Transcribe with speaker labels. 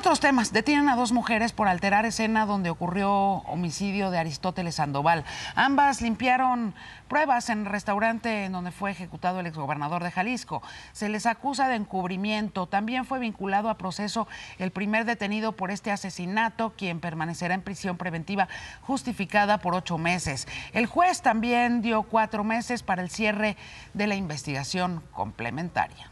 Speaker 1: otros temas, detienen a dos mujeres por alterar escena donde ocurrió homicidio de Aristóteles Sandoval. Ambas limpiaron pruebas en el restaurante en donde fue ejecutado el exgobernador de Jalisco. Se les acusa de encubrimiento. También fue vinculado a proceso el primer detenido por este asesinato, quien permanecerá en prisión preventiva justificada por ocho meses. El juez también dio cuatro meses para el cierre de la investigación complementaria.